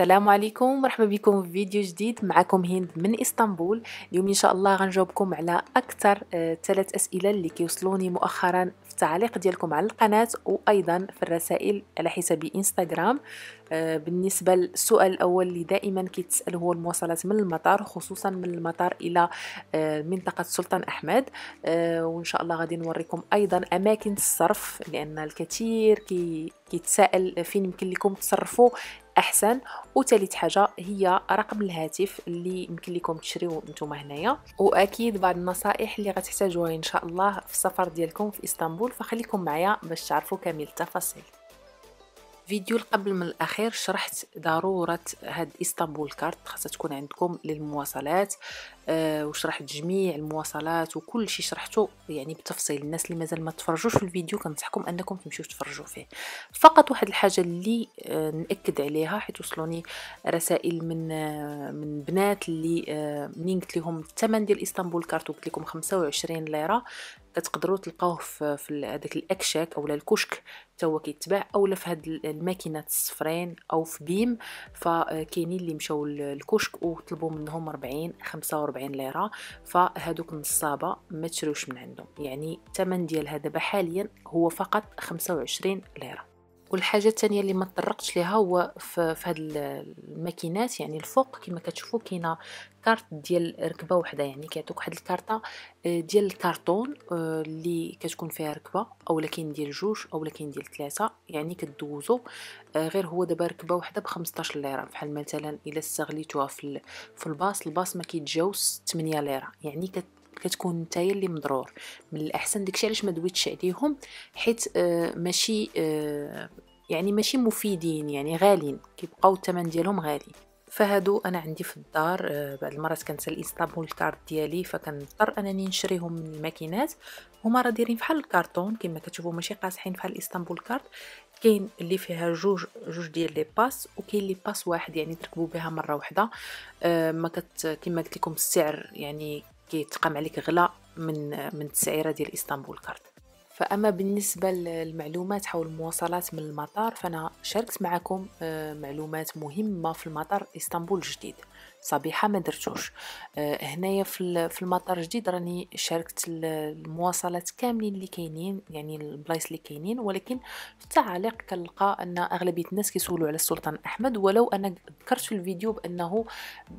السلام عليكم مرحبا بكم في فيديو جديد معكم هند من اسطنبول اليوم ان شاء الله غنجاوبكم على اكثر آه، ثلاث اسئله اللي كيوصلوني مؤخرا في التعليق ديالكم على القناه وايضا في الرسائل على حساب انستغرام آه، بالنسبه للسؤال الاول اللي دائما كيتسال هو المواصلات من المطار خصوصا من المطار الى آه، منطقه سلطان احمد وان شاء الله غادي نوريكم ايضا اماكن الصرف لان الكثير كي كيتسائل فين يمكن لكم تصرفوا احسن وثالث حاجه هي رقم الهاتف اللي يمكن لكم تشريوه نتوما هنايا واكيد بعض النصائح اللي غتحتاجوها ان شاء الله في السفر ديالكم في اسطنبول فخليكم معايا باش تعرفوا كامل التفاصيل فيديو القبل من الاخير شرحت ضروره هاد اسطنبول كارت خاصها تكون عندكم للمواصلات أه وشرحت جميع المواصلات وكل شيء شرحته يعني بالتفصيل الناس اللي مازال ما تفرجوش في الفيديو كنصحكم انكم تمشيو تفرجوا فيه فقط واحد الحاجه اللي أه ناكد عليها حيت وصلوني رسائل من أه من بنات اللي أه منين قلت لهم الثمن ديال اسطنبول كارت وقلت لكم 25 ليره تقدروا تلقاوه في, في هذاك الاكشاك اولا الكشك حتى هو كيتباع اولا في هاد الماكينات الصفرين او في بيم فكاينين اللي مشاو للكشك وطلبوا منهم 40 45 ليره فهادوك النصابه ما تشروش من عندهم يعني الثمن ديال هذا حاليا هو فقط 25 ليره والحاجه الثانيه اللي ما تطرقتش ليها هو في, في هاد الماكينات يعني الفوق كما كتشوفوا كاينه كارت ديال ركبه وحده يعني كيعطيوك واحد الكارطه آه، ديال الكرتون آه، اللي كتكون فيها ركبه اولا كاين ديال جوج اولا كاين ديال ثلاثه يعني كدوزو آه، غير هو دابا ركبه وحده ب 15 ليره بحال مثلا الا استغليتوها في في الباص الباص ما كيتجاوز 8 ليره يعني كت كتكون نتايا اللي مضرور من الاحسن داكشي علاش ما دويتش عليهم حيت آه، ماشي آه، يعني ماشي مفيدين يعني غاليين كيبقاو الثمن ديالهم غالي فهادو انا عندي في الدار آه، بعض المرات كنسال الانستابول الكارت ديالي فكنضطر انني نشريهم من الماكينات هما راه دايرين بحال الكارطون كما كتشوفوا ماشي قاصحين بحال اسطنبول كارت كاين اللي فيها جوج جوج ديال لي باس وكاين لي باس واحد يعني تركبوا بها مره واحده ما كت كما قلت لكم السعر يعني كيتقام عليك غلا من من التسعيره ديال اسطنبول كارد فاما بالنسبه للمعلومات حول المواصلات من المطار فانا شاركت معكم آه، معلومات مهمه في المطار اسطنبول الجديد صبيحه ما درتوش أه هنايا في, في المطار الجديد راني شاركت المواصلات كاملين اللي كاينين يعني البلايص اللي كاينين ولكن في التعاليق كنلقى ان اغلبيه الناس كيسولوا على السلطان احمد ولو انا ذكرت في الفيديو بانه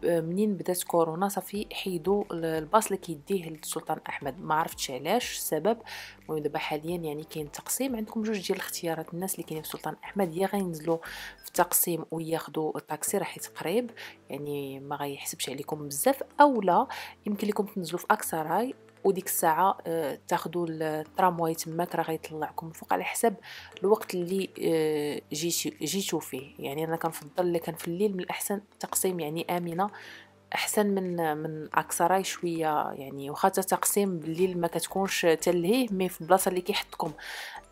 آه، منين بدات كورونا صافي حيدوا الباص اللي كيديه للسلطان احمد ما عرفتش علاش السبب المهم دابا حاليا يعني كاين تقسيم عندكم جوج ديال الاختيارات الناس اللي كاينين في السلطان احمد يا غينزلوا في التقسيم وياخذوا الطاكسي راه حيت قريب يعني ما غيحسبش عليكم بزاف اولا يمكن لكم تنزلوا في اكثر راي وديك الساعه آه، تاخذوا الترامواي تماك راه غيطلعكم فوق على حساب الوقت اللي آه، جيتو جيتو فيه يعني انا كنفضل اللي كان في الليل من الاحسن تقسيم يعني امنه احسن من من اكسراي شويه يعني واخا تقسيم بالليل ما كتكونش تلهيه مي في البلاصه اللي كيحطكم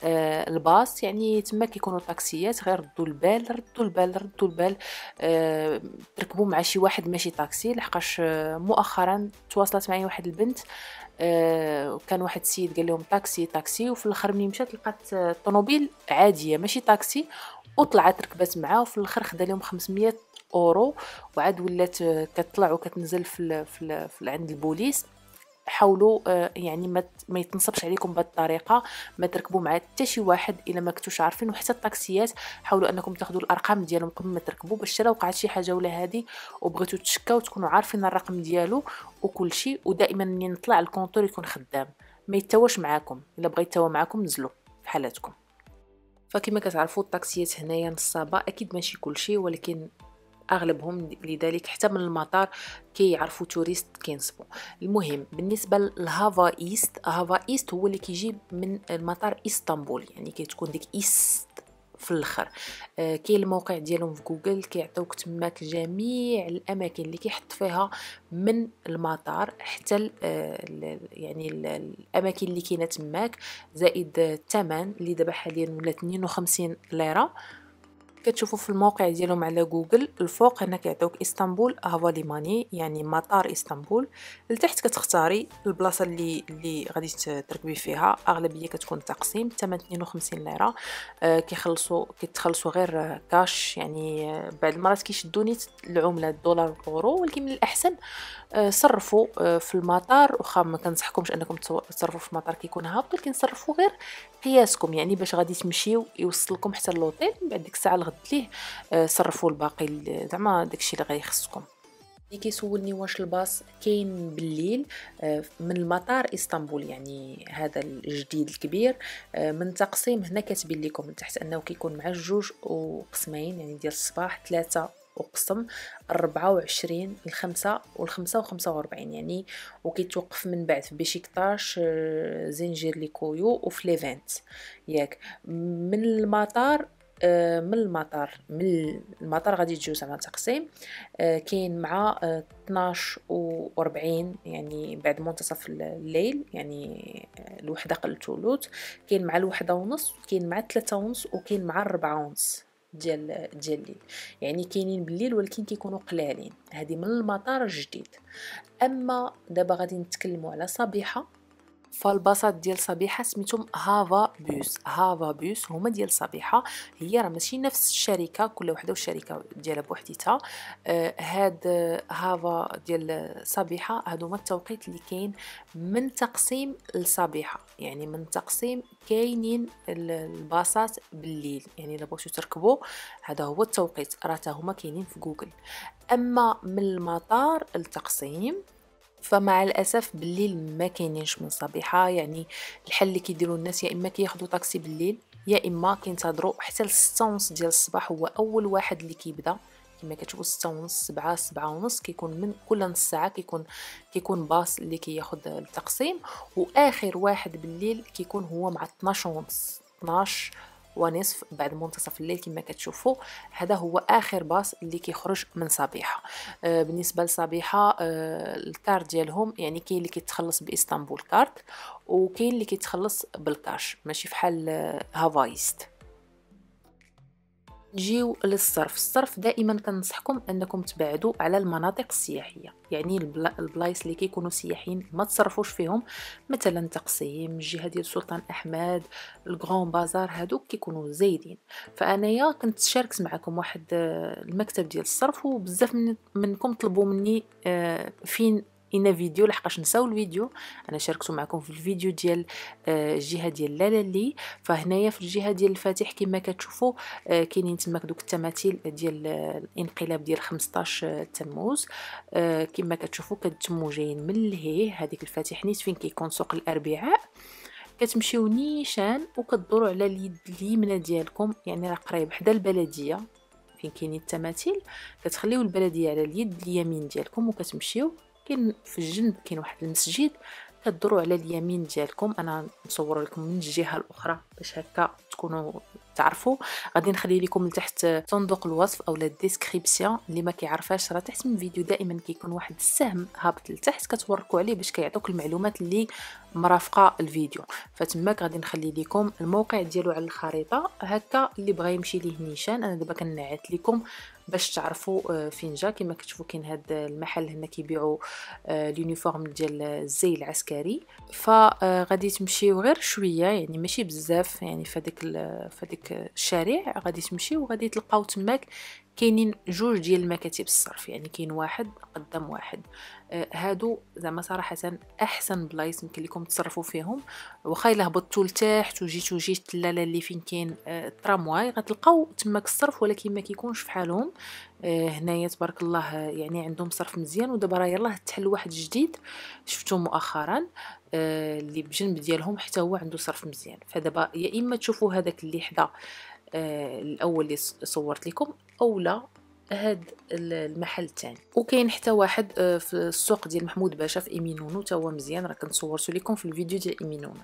آه الباص يعني تما كيكونوا طاكسيات غير ردوا البال ردوا البال ردوا البال آه تركبوا مع شي واحد ماشي طاكسي لحقاش آه، مؤخرا تواصلت معي واحد البنت آه كان واحد السيد قال لهم طاكسي طاكسي وفي الاخر ملي مشات لقات آه، طوموبيل عاديه ماشي طاكسي وطلعت ركبات معاه وفي الاخر خدا لهم 500 اورو وعاد ولات آه، كتطلع وكتنزل في, في, في عند البوليس حاولوا آه، يعني ما يتنصبش عليكم بهذه الطريقه ما تركبوا مع حتى شي واحد الا ما كنتوش عارفين وحتى الطاكسيات حاولوا انكم تاخذوا الارقام ديالهم قبل ما تركبوا باش الا وقعت شي حاجه ولا هذه وبغيتوا تشكاو تكونوا عارفين الرقم ديالو وكل شيء ودائما ملي نطلع الكونتور يكون خدام ما يتواش معاكم الا بغى يتوا معاكم نزلوا في حالاتكم فكما كتعرفوا الطاكسيات هنايا نصابه اكيد ماشي كلشي ولكن اغلبهم لذلك حتى من المطار كيعرفوا كي توريست كينصبوا المهم بالنسبه لهافا ايست هافا ايست هو اللي كيجي من مطار اسطنبول يعني كتكون ديك ايست في الاخر آه، كاين الموقع ديالهم في جوجل كيعطيوك تماك جميع الاماكن اللي كيحط فيها من المطار حتى ال آه، يعني ال الاماكن اللي كاينه تماك زائد الثمن اللي دابا حاليا ولا 52 ليره كتشوفوا في الموقع ديالهم على جوجل الفوق هنا كيعطيوك اسطنبول هافاليماني يعني مطار اسطنبول لتحت كتختاري البلاصه اللي اللي غادي تركبي فيها اغلبيه كتكون تقسيم الثمن 52 ليره آه كيخلصوا كيتخلصوا غير كاش يعني آه بعض المرات كيشدوا نيت العمله الدولار والاورو ولكن من الاحسن آه، صرفوا آه في المطار واخا ما كنصحكمش انكم تصرفوا في المطار كيكون هابط ولكن صرفوا غير قياسكم يعني باش غادي تمشيو يوصلكم حتى من بعد ديك الساعه طلبت ليه آه، صرفوا الباقي زعما داكشي اللي غيخصكم اللي كيسولني واش الباص كاين بالليل آه، من المطار اسطنبول يعني هذا الجديد الكبير آه، من تقسيم هنا كاتبين لكم من تحت انه كيكون مع جوج وقسمين يعني ديال الصباح ثلاثة وقسم 24 الخمسة 5 و 45 يعني وكيتوقف من بعد في بيشيكتاش زنجير لي كويو وفي ليفانت ياك من المطار آه، من المطار من المطار غادي تجيو زعما تقسيم آه، كاين مع 12 آه، و 40 يعني بعد منتصف الليل يعني الوحده قبل الثلوث كاين مع الوحده ونص كاين مع 3 ونص وكاين مع 4 ونص ديال ديال الليل يعني كاينين بالليل ولكن كيكونوا قلالين هذه من المطار الجديد اما دابا غادي نتكلموا على صبيحه فالباصات ديال صبيحه سميتهم هافا بوس هافا بوس هما ديال صبيحه هي راه ماشي نفس الشركه كل وحده والشركه ديالها بوحديتها آه هاد هافا ديال صبيحه هادو هما التوقيت اللي كاين من تقسيم لصبيحه يعني من تقسيم كاينين الباصات بالليل يعني الا بغيتو تركبوا هذا هو التوقيت راه هما كاينين في جوجل اما من المطار التقسيم فمع الاسف بالليل ما كاينينش من صبيحه يعني الحل اللي كيديروا الناس يا اما كياخذوا طاكسي بالليل يا اما كينتظروا حتى لستة ونص ديال الصباح هو اول واحد اللي كيبدا كما كتشوفوا 6 ونص 7 7 ونص كيكون من كل نص ساعة كيكون كيكون باص اللي كياخذ كي التقسيم واخر واحد بالليل كيكون هو مع 12 ونص 12 ونصف بعد منتصف الليل كما كتشوفوا هذا هو اخر باص اللي كيخرج من صبيحه آه بالنسبه لصبيحه آه الكارت ديالهم يعني كاين اللي كيتخلص باسطنبول كارت وكاين اللي كيتخلص بالكاش ماشي فحال آه، هافايست نجيو للصرف الصرف دائما كنصحكم انكم تبعدوا على المناطق السياحيه يعني البلايص اللي كيكونوا سياحيين ما تصرفوش فيهم مثلا تقسيم الجهه ديال سلطان احمد الغران بازار هادوك كيكونوا زايدين فانايا كنت شاركت معكم واحد آه، المكتب ديال الصرف وبزاف منكم طلبوا مني آه، فين ان فيديو لحقاش نساو الفيديو انا شاركته معكم في الفيديو ديال آه، الجهه ديال لالالي فهنايا في الجهه ديال الفاتح كما كتشوفوا آه، كاينين تماك دوك التماثيل ديال آه، الانقلاب ديال 15 تموز كما كتشوفوا كتمو جايين من لهيه هذيك الفاتح نيت فين كيكون سوق الاربعاء كتمشيو نيشان وكتدوروا على اليد اليمنى ديالكم يعني راه قريب حدا البلديه فين كاينين التماثيل كتخليو البلديه على اليد اليمين ديالكم وكتمشيو كاين في الجنب كاين واحد المسجد كدوروا على اليمين ديالكم انا نصور لكم من الجهه الاخرى باش هكا تكونوا تعرفوا غادي نخلي لكم لتحت صندوق الوصف او لا اللي ما كيعرفهاش راه تحت من فيديو دائما كيكون واحد السهم هابط لتحت كتوركوا عليه باش كيعطوك المعلومات اللي مرافقه الفيديو فتماك غادي نخلي لكم الموقع ديالو على الخريطه هكا اللي بغى يمشي ليه نيشان انا دابا كنعت لكم باش تعرفوا آه، فين جا كما كتشوفوا كاين هذا المحل هنا كيبيعوا آه، اليونيفورم ديال الزي العسكري فغادي تمشيو غير شويه يعني ماشي بزاف يعني في في هذيك الشارع غادي تمشي وغادي تلقاو تماك كاينين جوج ديال المكاتب الصرف يعني كاين واحد قدام واحد آه هادو زعما صراحه احسن بلايص يمكن لكم تصرفوا فيهم واخا الا هبطتوا لتحت وجيتوا جيت التلاله اللي فين كاين آه الترامواي غتلقاو تماك الصرف ولكن ما كيكونش بحالهم آه هنايا تبارك الله آه، يعني عندهم صرف مزيان ودابا راه يلاه تحل واحد جديد شفتو مؤخرا آه، اللي بجنب ديالهم حتى هو عنده صرف مزيان فدابا يا اما تشوفوا هذاك اللي حدا آه، الاول اللي صورت لكم اولا هاد المحل الثاني وكاين حتى واحد آه، في السوق ديال محمود باشا في امينونو حتى هو مزيان راه كنصورتو لكم في الفيديو ديال امينونو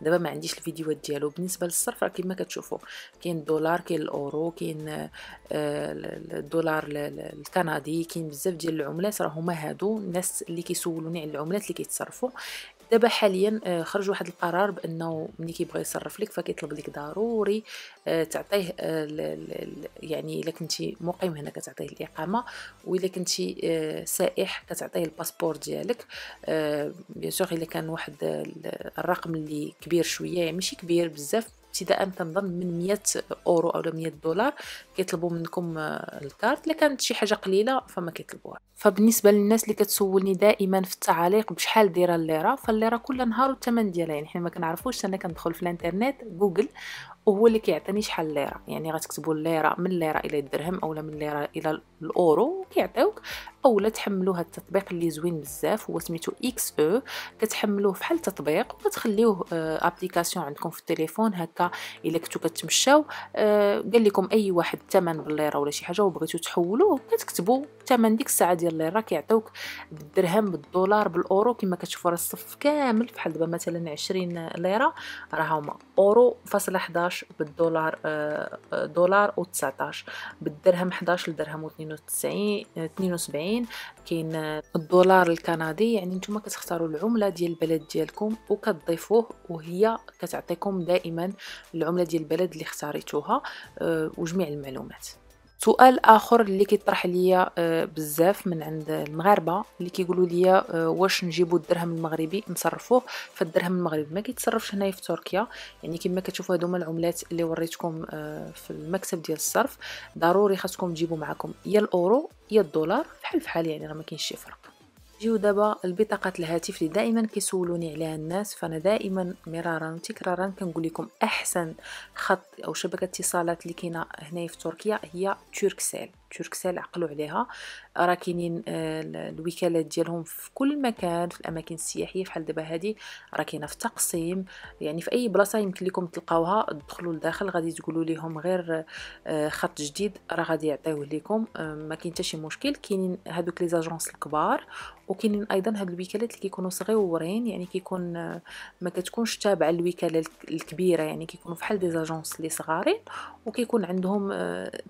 دابا ما عنديش الفيديوهات ديالو بالنسبه للصرف راه كما كتشوفوا كاين الدولار كاين الاورو كاين آه، الدولار الكندي كاين بزاف ديال العملات راه هما هادو الناس اللي كيسولوني على العملات اللي كيتصرفوا دابا حاليا آه، خرج واحد القرار بانه ملي كيبغي يصرف لك فكيطلب لك ضروري آه، تعطيه آه، يعني الا كنتي مقيم هنا كتعطيه الاقامه والا كنتي سائح كتعطيه الباسبور ديالك بيان سور الا كان واحد الرقم اللي كبير شويه يعني ماشي كبير بزاف ابتداء كنظن من 100 اورو او 100 دولار كيطلبوا منكم آه، الكارت الا كانت شي حاجه قليله فما كيطلبوها فبالنسبه للناس اللي كتسولني دائما في التعاليق بشحال دايره الليره فالليره كل نهار والثمن ديالها يعني حنا ما كنعرفوش انا كندخل في الانترنت جوجل وهو اللي كيعطيني شحال الليره يعني غتكتبوا الليره من الليره الى الدرهم اولا من الليره الى الاورو كيعطيوك اولا تحملوا هذا التطبيق اللي زوين بزاف هو سميتو اكس او كتحملوه فحال تطبيق وتخليوه آه، ابليكاسيون عندكم في التليفون هكا الا كنتو كتمشاو آه، قال لكم اي واحد الثمن بالليره ولا شي حاجه وبغيتو تحولوه كتكتبوا الثمن ديك الساعه ديال الليره كيعطيوك بالدرهم بالدولار بالاورو كما كتشوفوا راه الصف كامل بحال دابا مثلا 20 ليره راه هما اورو فاصل 11 بالدولار آه، دولار و19 بالدرهم 11 درهم و92 72 المستمعين كاين الدولار الكندي يعني نتوما كتختاروا العمله ديال البلد ديالكم وكتضيفوه وهي كتعطيكم دائما العمله ديال البلد اللي اختاريتوها آه، وجميع المعلومات سؤال اخر اللي كيطرح ليا آه، بزاف من عند المغاربه اللي كيقولوا ليا آه، واش نجيبوا الدرهم المغربي نصرفوه فالدرهم المغربي ما كيتصرفش هنايا في تركيا يعني كما كتشوفوا هذوما العملات اللي وريتكم في المكتب ديال الصرف ضروري خاصكم تجيبوا معكم يا الاورو هي الدولار فحال فحال يعني راه ما كاينش شي فرق جيو دابا البطاقات الهاتف اللي دائما كيسولوني عليها الناس فانا دائما مرارا وتكرارا كنقول لكم احسن خط او شبكه اتصالات اللي كاينه هنايا في تركيا هي تركسيل تركسيل عقلوا عليها راه كاينين آه، الوكالات ديالهم في كل مكان في الاماكن السياحيه بحال دابا هذه راه كاينه في تقسيم يعني في اي بلاصه يمكن لكم تلقاوها تدخلوا لداخل غادي تقولوا لهم غير آه، خط جديد راه غادي يعطيوه لكم آه، ما كاين حتى شي مشكل كاينين هذوك لي زاجونس الكبار وكاينين ايضا هاد الوكالات اللي كيكونوا صغيورين يعني كيكون ما كتكونش تابعه للوكاله الكبيره يعني كيكونوا فحال دي زاجونس اللي صغارين وكيكون عندهم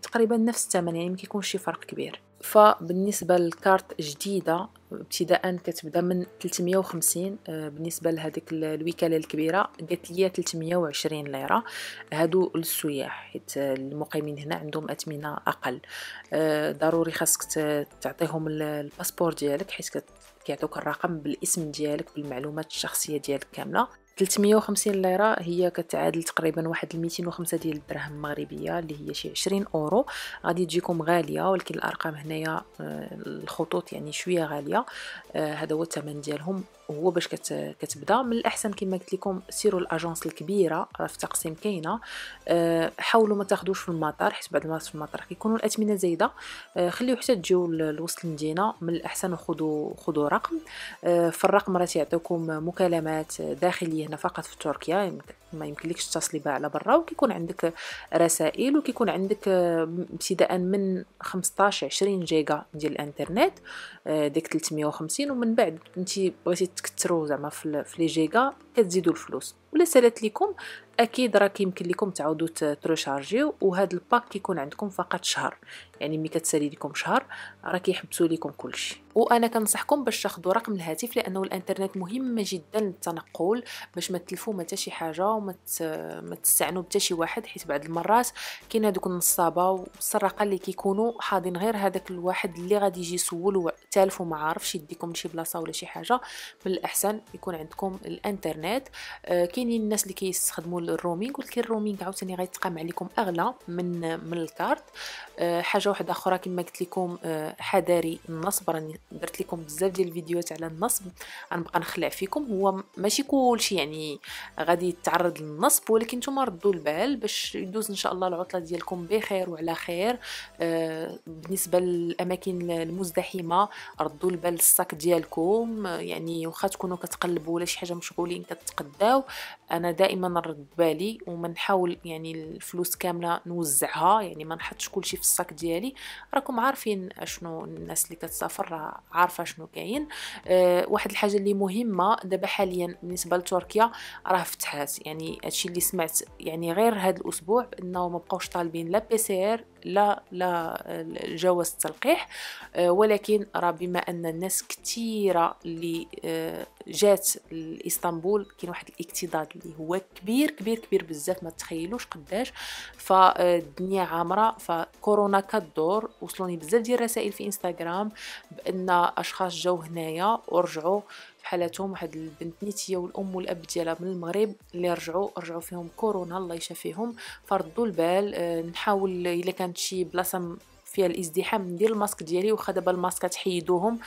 تقريبا نفس الثمن يعني ما كيكونش شي فرق كبير فبالنسبه للكارت جديده ابتداء كتبدا من 350 آه، بالنسبه لهذيك الوكاله الكبيره قالت لي 320 ليره هادو للسياح حيت المقيمين هنا عندهم اثمنه اقل آه، ضروري خاصك تعطيهم الباسبور ديالك حيت كيعطوك الرقم بالاسم ديالك بالمعلومات الشخصيه ديالك كامله 350 ليره هي كتعادل تقريبا واحد 205 ديال الدرهم المغربيه اللي هي شي 20 اورو غادي تجيكم غاليه ولكن الارقام هنايا آه، الخطوط يعني شويه غاليه آه، هذا هو الثمن ديالهم هو باش كت... كتبدا من الاحسن كما قلت لكم سيروا الاجونس الكبيره راه في تقسيم كاينه أه حاولوا ما تاخذوش في المطار حيت بعض المرات في المطار كيكونوا الاثمنه زايده أه خليو حتى تجيو لوسط المدينه من الاحسن خذوا خذوا رقم أه في الرقم راه تيعطيوكم مكالمات داخليه هنا فقط في تركيا يعني ما يمكنلكش تتصلي بها على برا وكيكون عندك رسائل وكيكون عندك ابتداء من 15 20 جيجا ديال الانترنت آه، ديك 350 ومن بعد انت بغيتي تكثروا زعما في لي جيجا كتزيدوا الفلوس ولا سالت لكم اكيد راه كيمكن لكم تعاودوا تروشارجيو وهذا الباك كيكون عندكم فقط شهر يعني ملي كتسالي لكم شهر راه كيحبسوا لكم كلشي وانا كنصحكم باش تاخذوا رقم الهاتف لانه الانترنت مهمه جدا للتنقل باش ما تلفوا ما شي حاجه وما ما تستعنوا حتى شي واحد حيت بعض المرات كاين هذوك النصابه والسرقه اللي كيكونوا حاضين غير هذاك الواحد اللي غادي يجي يسول وتالف وما عارفش يديكم لشي بلاصه ولا شي حاجه من الاحسن يكون عندكم الانترنت آه كاينين الناس اللي كيستخدموا الرومينغ ولكن الرومينغ عاوتاني غيتقام عليكم اغلى من من الكارت أه حاجه واحده اخرى كما قلت لكم أه حذاري النصب راني درت لكم بزاف ديال الفيديوهات على النصب غنبقى نخلع فيكم هو ماشي كلشي يعني غادي يتعرض للنصب ولكن نتوما ردوا البال باش يدوز ان شاء الله العطله ديالكم بخير وعلى خير أه بالنسبه للاماكن المزدحمه ردوا البال الصاك ديالكم يعني واخا تكونوا كتقلبوا ولا شي حاجه مشغولين كتقداو انا دائما نرد بالي وما نحاول يعني الفلوس كامله نوزعها يعني ما نحطش كلشي في الصاك ديالي راكم عارفين شنو الناس اللي كتسافر راه عارفه شنو كاين أه واحد الحاجه اللي مهمه دابا حاليا بالنسبه لتركيا راه فتحات يعني هادشي اللي سمعت يعني غير هاد الاسبوع انه ما بقاوش طالبين لا بي سي ار لا لا جواز التلقيح آه، ولكن راه بما ان الناس كثيره اللي آه، جات لاسطنبول كاين واحد الاكتضاد اللي هو كبير كبير كبير بزاف ما تخيلوش قداش فالدنيا آه، عامره فكورونا كدور وصلوني بزاف ديال الرسائل في انستغرام بان اشخاص جاو هنايا ورجعوا بحالاتهم واحد البنت نيتيه والام والاب ديالها من المغرب اللي رجعوا رجعوا فيهم كورونا الله يشافيهم فيهم فردوا البال آه، نحاول الا كانت شي بلاصه فيها الازدحام ندير الماسك ديالي واخا دابا الماسكات تحيدوهم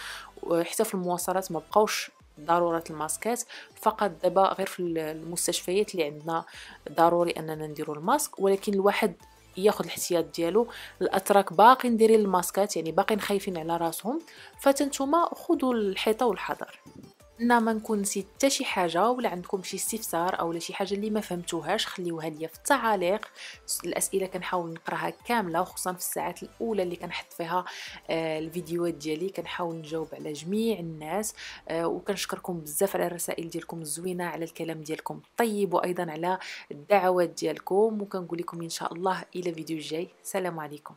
حتى في المواصلات ما بقاوش ضروره الماسكات فقط دابا غير في المستشفيات اللي عندنا ضروري اننا نديرو الماسك ولكن الواحد ياخذ الاحتياط ديالو الاتراك باقي دايرين الماسكات يعني باقيين خايفين على راسهم فتنتوما خذوا الحيطه والحذر ان ما نكون نسيت حتى شي حاجه ولا عندكم شي استفسار او شي حاجه اللي ما فهمتوهاش خليوها ليا في التعاليق الاسئله كنحاول نقراها كامله وخصوصا في الساعات الاولى اللي كنحط فيها آه، الفيديوهات ديالي كنحاول نجاوب على جميع الناس آه، وكنشكركم بزاف على الرسائل ديالكم الزوينه على الكلام ديالكم الطيب وايضا على الدعوات ديالكم وكنقول لكم ان شاء الله الى فيديو جاي السلام عليكم